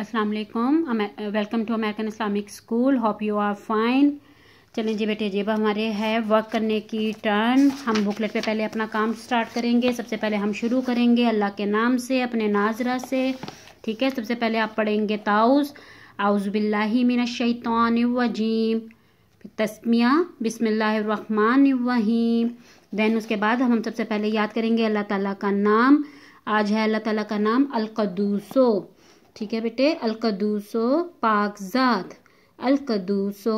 Aslam welcome to American Islamic school hope you are fine चलें जी बेटे जेब हमारे है वर्क करने की टर्न हम बुकलेट पे पहले अपना काम स्टार्ट करेंगे सबसे पहले हम शुरू करेंगे अल्लाह के नाम से अपने नाजरा से ठीक है सबसे पहले आप पढ़ेंगे ताउस आउज़बिल्लाही शैतान वजीम तस्मिया बिसमीम दैन उसके बाद हम सबसे पहले याद करेंगे अल्लाह ताला का नाम आज है अल्लाह ताली का नाम अलकदूसो ठीक है बेटे अलकदूसो पाकजात अलकदूसो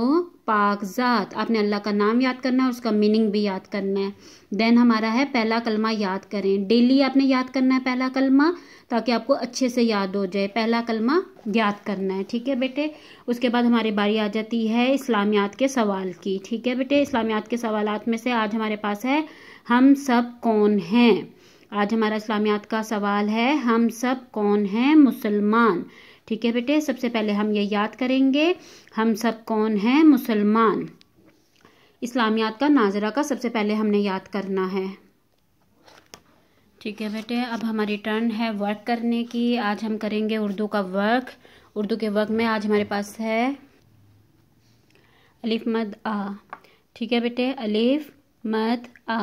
पाकजात आपने अल्लाह का नाम याद करना है उसका मीनिंग भी याद करना है देन हमारा है पहला कलमा याद करें डेली आपने याद करना है पहला कलमा ताकि आपको अच्छे से याद हो जाए पहला कलमा याद करना है ठीक है बेटे उसके बाद हमारी बारी आ जाती है इस्लामियात के सवाल की ठीक है बेटे इस्लामियात के सवाल में से आज हमारे पास है हम सब कौन हैं आज हमारा इस्लामियात का सवाल है हम सब कौन हैं मुसलमान ठीक है बेटे सबसे पहले हम ये याद करेंगे हम सब कौन हैं मुसलमान इस्लामियात का नाजरा का सबसे पहले हमने याद करना है ठीक है बेटे अब हमारी टर्न है वर्क करने की आज हम करेंगे उर्दू का वर्क उर्दू के वर्क में आज हमारे पास है अलिफ मद आ ठीक है बेटे अलिफ मद आ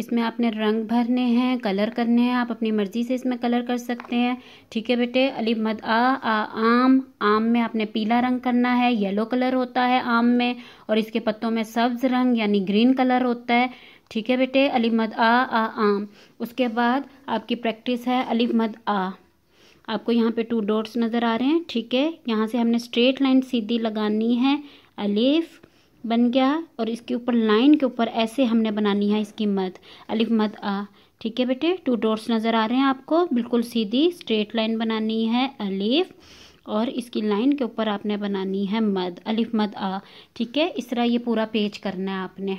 इसमें आपने रंग भरने हैं कलर करने हैं आप अपनी मर्ज़ी से इसमें कलर कर सकते हैं ठीक है बेटे अली मद आ, आ आम आम में आपने पीला रंग करना है येलो कलर होता है आम में और इसके पत्तों में सब्ज़ रंग यानी ग्रीन कलर होता है ठीक है बेटे अली मद आ, आ आम उसके बाद आपकी प्रैक्टिस है अली मद आ आपको यहाँ पे टू डॉट्स नज़र आ रहे हैं ठीक है यहाँ से हमने स्ट्रेट लाइन सीधी लगानी है अलिफ बन गया और इसके ऊपर लाइन के ऊपर ऐसे हमने बनानी है इसकी मद अलिफ मद आ ठीक है बेटे टू डॉट्स नज़र आ रहे हैं आपको बिल्कुल सीधी स्ट्रेट लाइन बनानी है अलिफ और इसकी लाइन के ऊपर आपने बनानी है मद अलिफ मद आ ठीक है इस तरह ये पूरा पेज करना है आपने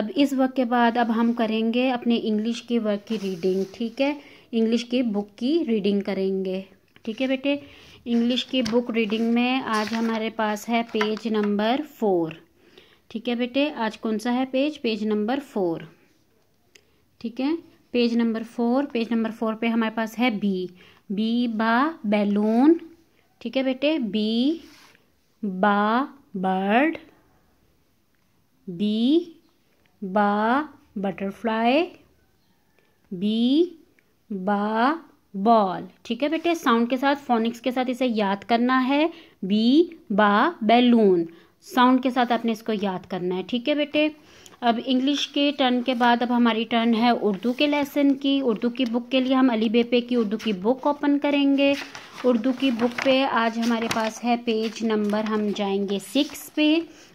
अब इस वक्त के बाद अब हम करेंगे अपने इंग्लिश के वर्क की रीडिंग ठीक है इंग्लिश की बुक की रीडिंग करेंगे ठीक है बेटे इंग्लिश की बुक रीडिंग में आज हमारे पास है पेज नंबर फोर ठीक है बेटे आज कौन सा है पेज पेज नंबर फोर ठीक है page number four page number four पे हमारे पास है बी बी बा बैलून ठीक है बेटे B ba bird B ba butterfly B ba ball ठीक है बेटे साउंड के साथ फोनिक्स के साथ इसे याद करना है बी बा बैलून साउंड के साथ आपने इसको याद करना है ठीक है बेटे अब इंग्लिश के टर्न के बाद अब हमारी टर्न है उर्दू के लेसन की उर्दू की बुक के लिए हम अली बेपे की उर्दू की बुक ओपन करेंगे उर्दू की बुक पे आज हमारे पास है पेज नंबर हम जाएंगे सिक्स पे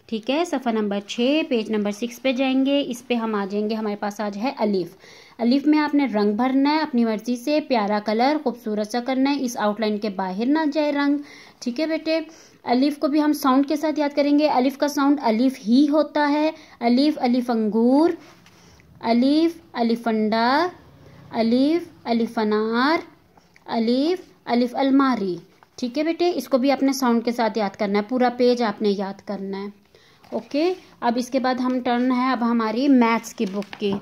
ठीक है सफ़ा नंबर छः पेज नंबर सिक्स पे जाएंगे इस पे हम आ जाएंगे हमारे पास आज है अलिफ अलिफ में आपने रंग भरना है अपनी मर्ज़ी से प्यारा कलर खूबसूरत सा करना है इस आउटलाइन के बाहर ना जाए रंग ठीक है बेटे अलिफ को भी हम साउंड के साथ याद करेंगे अलिफ का साउंड अलीफ ही होता है अलीफ अलीफ अंगूर अलिफ अलीफंडा अंडा अलिफ अलीफ अनार अलिफ अलमारी ठीक है बेटे इसको भी आपने साउंड के साथ याद करना है पूरा पेज आपने याद करना है ओके अब इसके बाद हम टर्न है अब हमारी मैथ्स की बुक की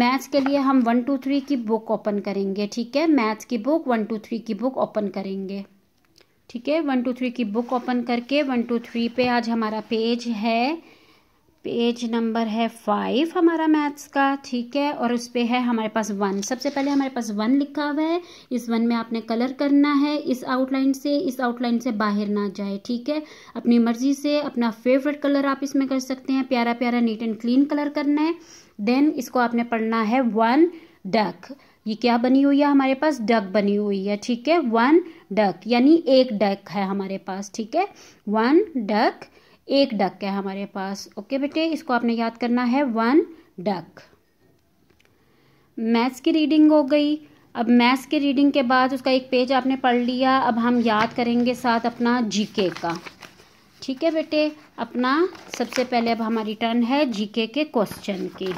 मैथ्स के लिए हम वन टू थ्री की बुक ओपन करेंगे ठीक है मैथ्स की बुक वन टू थ्री की बुक ओपन करेंगे ठीक है वन टू थ्री की बुक ओपन करके वन टू थ्री पे आज हमारा पेज है पेज नंबर है फाइव हमारा मैथ्स का ठीक है और उस पर है हमारे पास वन सबसे पहले हमारे पास वन लिखा हुआ है इस वन में आपने कलर करना है इस आउटलाइन से इस आउटलाइन से बाहर ना जाए ठीक है अपनी मर्जी से अपना फेवरेट कलर आप इसमें कर सकते हैं प्यारा प्यारा नीट एंड क्लीन कलर करना है देन इसको आपने पढ़ना है वन डक ये क्या बनी हुई है हमारे पास डक बनी हुई है ठीक है वन डक यानी एक डक है हमारे पास ठीक है वन डक एक डक है हमारे पास ओके बेटे इसको आपने याद करना है वन डक मैथ्स की रीडिंग हो गई अब मैथ्स की रीडिंग के बाद उसका एक पेज आपने पढ़ लिया अब हम याद करेंगे साथ अपना जीके का ठीक है बेटे अपना सबसे पहले अब हमारी टर्न है जीके के क्वेश्चन की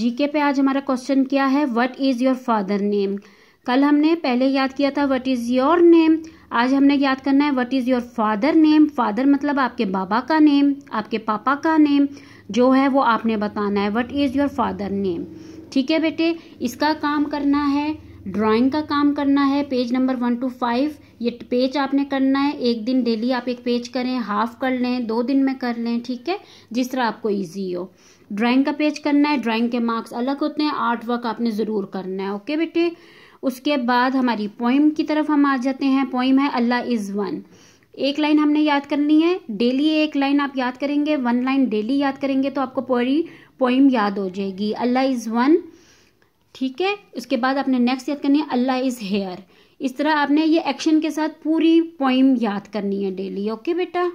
जीके पे आज हमारा क्वेश्चन क्या है what is your father name कल हमने पहले याद किया था व्हाट इज़ योर नेम आज हमने याद करना है what is your father name father मतलब आपके बाबा का नेम आपके पापा का नेम जो है वो आपने बताना है what is your father name ठीक है बेटे इसका काम करना है ड्राइंग का काम करना है page number one two five ये पेज आपने करना है एक दिन डेली आप एक पेज करें हाफ कर लें दो दिन में कर लें ठीक है जिस तरह आपको इजी हो ड्राइंग का पेज करना है ड्राइंग के मार्क्स अलग होते हैं आर्ट वर्क आपने ज़रूर करना है ओके बेटे उसके बाद हमारी पोइम की तरफ हम आ जाते हैं पोइम है अल्लाह इज़ वन एक लाइन हमने याद करनी है डेली एक लाइन आप याद करेंगे वन लाइन डेली याद करेंगे तो आपको पूरी पोइम याद हो जाएगी अल्लाह इज़ वन ठीक है उसके बाद आपने नेक्स्ट याद करनी है अल्लाह इज़ हेयर इस तरह आपने ये एक्शन के साथ पूरी पोइम याद करनी है डेली ओके बेटा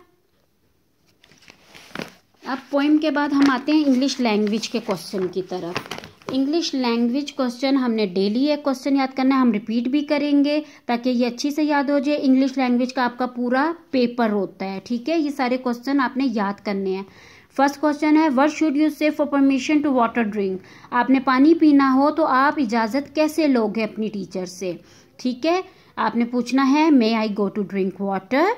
अब पोइम के बाद हम आते हैं इंग्लिश लैंग्वेज के क्वेश्चन की तरफ इंग्लिश लैंग्वेज क्वेश्चन हमने डेली एक क्वेश्चन याद करना है हम रिपीट भी करेंगे ताकि ये अच्छी से याद हो जाए इंग्लिश लैंग्वेज का आपका पूरा पेपर होता है ठीक है ये सारे क्वेश्चन आपने याद करने हैं फर्स्ट क्वेश्चन है what should you say for permission to water drink आपने पानी पीना हो तो आप इजाज़त कैसे लोगे अपनी टीचर से ठीक है आपने पूछना है may I go to drink water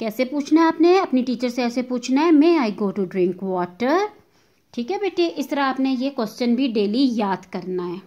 कैसे पूछना है आपने अपनी टीचर से ऐसे पूछना है may I go to drink water ठीक है बेटे इस तरह आपने ये क्वेश्चन भी डेली याद करना है